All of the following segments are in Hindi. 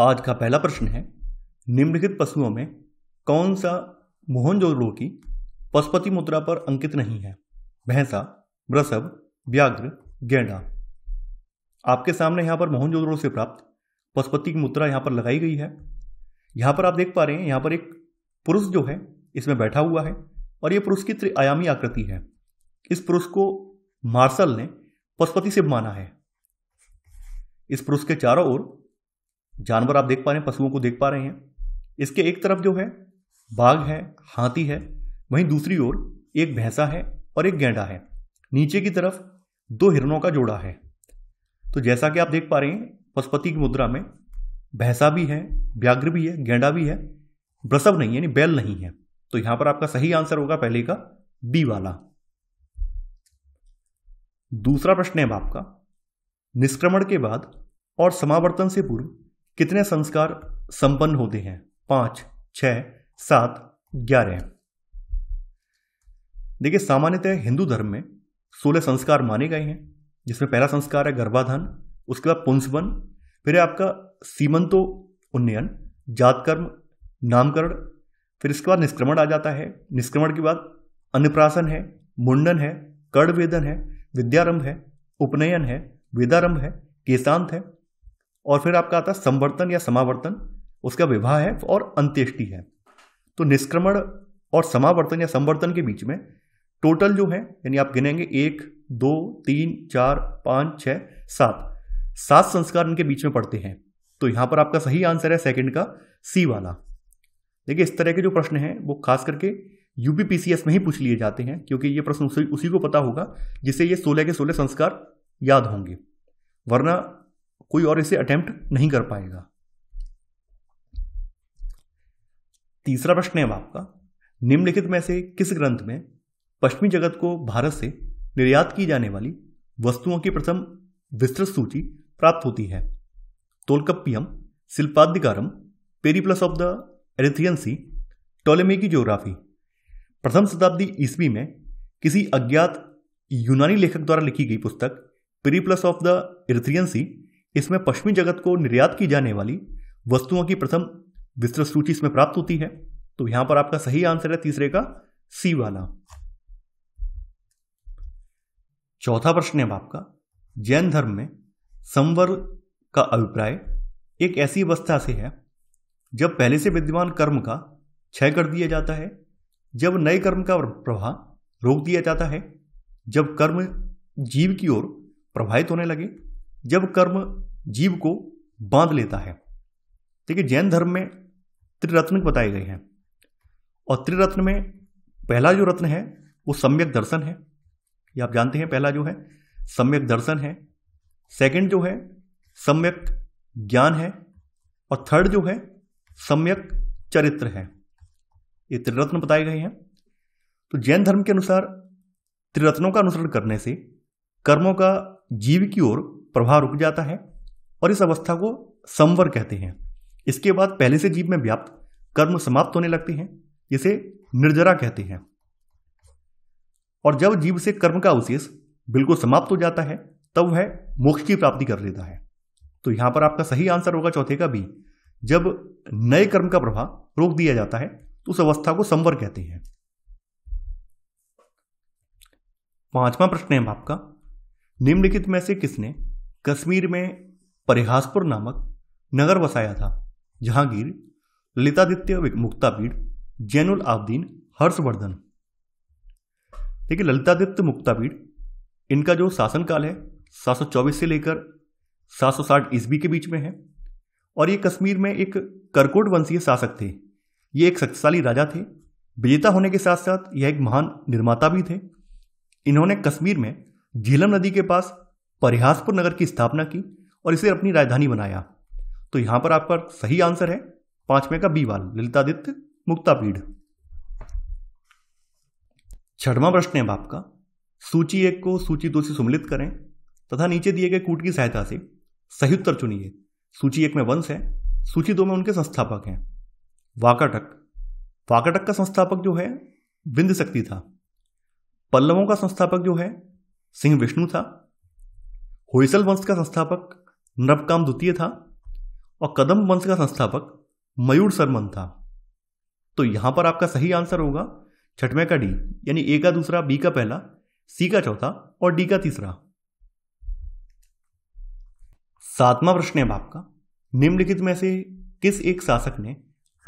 आज का पहला प्रश्न है निम्नलिखित पशुओं में कौन सा मोहनजोदड़ो की पशुपति मुद्रा पर अंकित नहीं है भैंसा वृषभ व्याघ्र गेंडा आपके सामने यहाँ पर मोहनजोदड़ो से प्राप्त पशुपति की मुद्रा यहाँ पर लगाई गई है यहाँ पर आप देख पा रहे हैं यहाँ पर एक पुरुष जो है इसमें बैठा हुआ है और ये पुरुष की त्रिआयामी आकृति है इस पुरुष को मार्शल ने पशुपति शिव माना है इस पुरुष के चारों ओर जानवर आप देख पा रहे हैं पशुओं को देख पा रहे हैं इसके एक तरफ जो है बाघ है हाथी है वहीं दूसरी ओर एक भैंसा है और एक गेंडा है नीचे की तरफ दो हिरणों का जोड़ा है तो जैसा कि आप देख पा रहे हैं पशुपति की मुद्रा में भैंसा भी है व्याघ्र भी है गेंडा भी है ब्रसव नहीं यानी बैल नहीं है तो यहां पर आपका सही आंसर होगा पहले का बी वाला दूसरा प्रश्न है आपका निष्क्रमण के बाद और समावर्तन से पूर्व कितने संस्कार संपन्न होते हैं पांच छ सात ग्यारह देखिए सामान्यतः हिंदू धर्म में सोलह संस्कार माने गए हैं जिसमें पहला संस्कार है गर्भाधान उसके बाद पुंसवन फिर है आपका सीमंतो उन्नयन जातकर्म नामकरण फिर इसके बाद निष्क्रमण आ जाता है निष्क्रमण के बाद अन्नप्राशन है मुंडन है कर्णवेदन है विद्यारंभ है उपनयन है वेदारंभ है केशांत है और फिर आपका आता है संवर्तन या समावर्तन उसका विवाह है और अंत्येष्टि है तो निष्क्रमण और समावर्तन या संवर्तन के बीच में टोटल जो है यानी आप गिनेंगे एक दो तीन चार पाँच छः सात सात संस्कार इनके बीच में पड़ते हैं तो यहाँ पर आपका सही आंसर है सेकंड का सी वाला देखिए इस तरह के जो प्रश्न हैं वो खास करके यू में ही पूछ लिए जाते हैं क्योंकि ये प्रश्न उसी, उसी को पता होगा जिसे ये सोलह के सोलह संस्कार याद होंगे वरना कोई और इसे अटेम्प्ट नहीं कर पाएगा तीसरा प्रश्न है आपका निम्नलिखित में से किस ग्रंथ में पश्चिमी जगत को भारत से निर्यात की जाने वाली वस्तुओं की प्रथम विस्तृत सूची प्राप्त होती है Tolkappiyam Silappatikaram Periplus of the Erythraean Sea की ज्योग्राफी प्रथम शताब्दी ईस्वी में किसी अज्ञात यूनानी लेखक द्वारा लिखी गई पुस्तक Periplus of the Erythraean Sea इसमें पश्चिमी जगत को निर्यात की जाने वाली वस्तुओं की प्रथम विस्तृत सूची इसमें प्राप्त होती है तो यहां पर आपका सही आंसर है तीसरे का सी वाला चौथा प्रश्न है आपका जैन धर्म में संवर का अभिप्राय एक ऐसी अवस्था से है जब पहले से विद्यमान कर्म का क्षय कर दिया जाता है जब नए कर्म का प्रवाह रोक दिया जाता है जब कर्म जीव की ओर प्रभावित होने लगे जब कर्म जीव को बांध लेता है देखिए जैन धर्म में त्रिरत्न बताए गए हैं और त्रिरत्न में पहला जो रत्न है वो सम्यक दर्शन है ये आप जानते हैं पहला जो है सम्यक दर्शन है सेकंड जो है सम्यक ज्ञान है और थर्ड जो है सम्यक चरित्र है ये त्रिरत्न बताए गए हैं तो जैन धर्म के अनुसार त्रिरत्नों का अनुसरण करने से कर्मों का जीव की ओर प्रभाव रुक जाता है और इस अवस्था को संवर कहते हैं इसके बाद पहले से जीव में व्याप्त कर्म समाप्त होने लगते हैं जिसे निर्जरा कहते हैं और जब जीव से कर्म का अवशेष बिल्कुल समाप्त हो जाता है तब वह मोक्ष की प्राप्ति कर लेता है तो यहां पर आपका सही आंसर होगा चौथे का भी जब नए कर्म का प्रभाव रोक दिया जाता है तो उस अवस्था को संवर कहते हैं पांचवा प्रश्न है आपका निम्नलिखित में से किसने कश्मीर में परिहासपुर नामक नगर बसाया था जहांगीर ललितादित्य मुक्तापीठ जैनुल आब्दीन हर्षवर्धन देखिए ललितादित्य मुक्तापीठ इनका जो शासनकाल है 724 से लेकर 760 ईस्वी के बीच में है और ये कश्मीर में एक करकोट वंशीय शासक थे ये एक शक्तिशाली राजा थे विजेता होने के साथ साथ यह एक महान निर्माता भी थे इन्होंने कश्मीर में झीलम नदी के पास परिहासपुर नगर की स्थापना की और इसे अपनी राजधानी बनाया तो यहां पर आपका सही आंसर है पांचवें का बी वाल ललितादित्य मुक्तापीढ़ छठवां प्रश्न है का सूची एक को सूची दो से सुमिलित करें तथा नीचे दिए गए कूट की सहायता से सही उत्तर चुनिए सूची एक में वंश है सूची दो में उनके संस्थापक हैं वाकाटक वाकाटक का संस्थापक जो है विंध्य शक्ति था पल्लवों का संस्थापक जो है सिंह विष्णु था होसल वंश का संस्थापक नरबकाम द्वितीय था और कदम वंश का संस्थापक मयूर सरमन था तो यहां पर आपका सही आंसर होगा छठवें का डी यानी ए का दूसरा बी का पहला सी का चौथा और डी का तीसरा सातवां प्रश्न है आपका निम्नलिखित में से किस एक शासक ने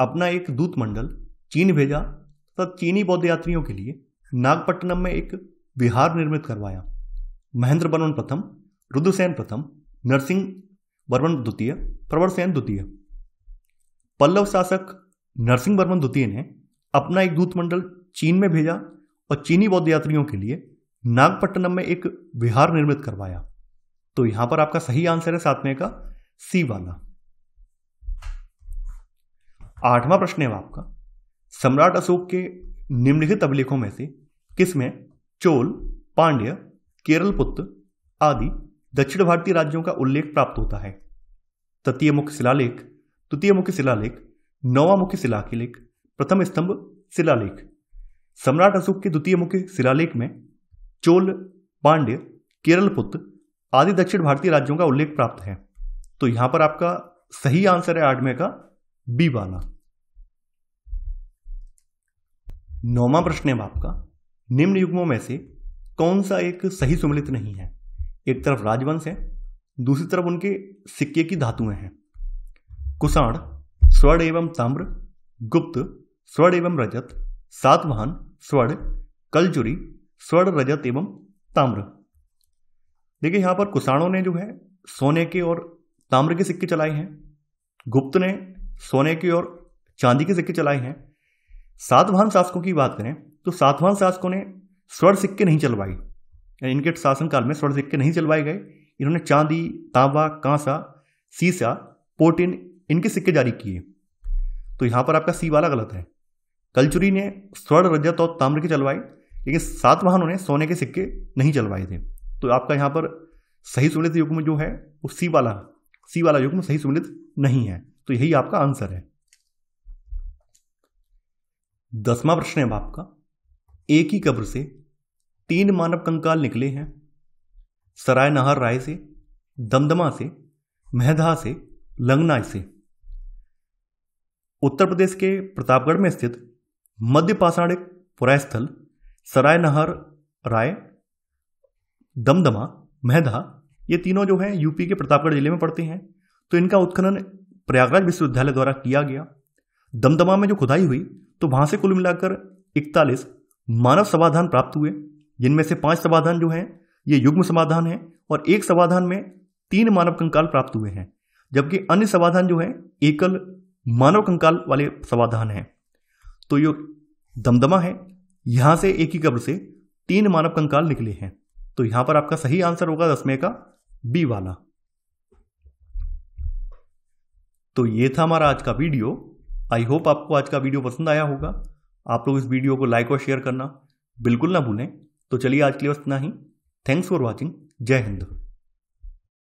अपना एक दूत मंडल चीन भेजा तथा चीनी बौद्ध यात्रियों के लिए नागपट्टनम में एक विहार निर्मित करवाया महेंद्र बनवन प्रथम रुद्रसेन प्रथम नरसिंह वर्मन द्वितीय प्रवरसेन द्वितीय पल्लव शासक नरसिंह वर्मन द्वितीय ने अपना एक दूत मंडल चीन में भेजा और चीनी बौद्ध यात्रियों के लिए नागपट्टनम में एक विहार निर्मित करवाया तो यहां पर आपका सही आंसर है सातवें का सी वाला आठवां प्रश्न है आपका सम्राट अशोक के निम्नलिखित अभिलेखों में से किसमें चोल पांड्य केरल पुत्र आदि दक्षिण भारतीय राज्यों का उल्लेख प्राप्त होता है तृतीय मुख्य शिलालेख तृतीय मुख्य शिलालेख नौवा मुख्य शिलालेख प्रथम स्तंभ शिलालेख सम्राट अशोक के द्वितीय मुख्य शिलालेख में चोल पांड्य पुत्र आदि दक्षिण भारतीय राज्यों का उल्लेख प्राप्त है तो यहां पर आपका सही आंसर है आठवें का बी वाला नौवा प्रश्न है आपका निम्न युग्मों में से कौन सा एक सही सुमिलित नहीं है एक तरफ राजवंश है दूसरी तरफ उनके सिक्के की धातुएं हैं कुषाण स्वर्ण एवं ताम्र गुप्त स्वर्ण एवं रजत सातवाहन स्वर्ण कलजुरी स्वर्ण रजत एवं ताम्र देखिए यहाँ पर कुषाणों ने जो है सोने के और ताम्र के सिक्के चलाए हैं गुप्त ने सोने के और चांदी के सिक्के चलाए हैं सातवाहन शासकों की बात करें तो सातवाहन शासकों ने स्वर्ण सिक्के नहीं चलवाई इनके शासनकाल में स्वर्ण सिक्के नहीं चलवाए गए इन्होंने चांदी तांबा कांसा सीसा पोटिन इनके सिक्के जारी किए तो यहाँ पर आपका सी वाला गलत है कलचुरी ने स्वर्ण रजत और ताम्र के चलवाए लेकिन वाहनों ने सोने के सिक्के नहीं चलवाए थे तो आपका यहाँ पर सही सुमिलित युग में जो है वो सी वाला सी वाला युग में सही सुमिलित नहीं है तो यही आपका आंसर है दसवां प्रश्न है आपका एक ही कब्र से तीन मानव कंकाल निकले हैं सराय नहर राय से दमदमा से मेहधा से लंगना से उत्तर प्रदेश के प्रतापगढ़ में स्थित मध्य पाषाणिक पुरास्थल सराय नहर राय दमदमा मेहधा ये तीनों जो हैं यूपी के प्रतापगढ़ जिले में पड़ते हैं तो इनका उत्खनन प्रयागराज विश्वविद्यालय द्वारा किया गया दमदमा में जो खुदाई हुई तो वहां से कुल मिलाकर इकतालीस मानव समाधान प्राप्त हुए जिनमें से पांच समाधान जो हैं ये युग्म समाधान हैं और एक समाधान में तीन मानव कंकाल प्राप्त हुए हैं जबकि अन्य समाधान जो हैं एकल मानव कंकाल वाले समाधान हैं तो ये दमदमा है यहाँ से एक ही कब्र से तीन मानव कंकाल निकले हैं तो यहाँ पर आपका सही आंसर होगा दसवें का बी वाला तो ये था हमारा आज का वीडियो आई होप आपको आज का वीडियो पसंद आया होगा आप लोग इस वीडियो को लाइक और शेयर करना बिल्कुल ना भूलें तो चलिए आज के लिए बस इतना ही थैंक्स फॉर वॉचिंग जय हिंद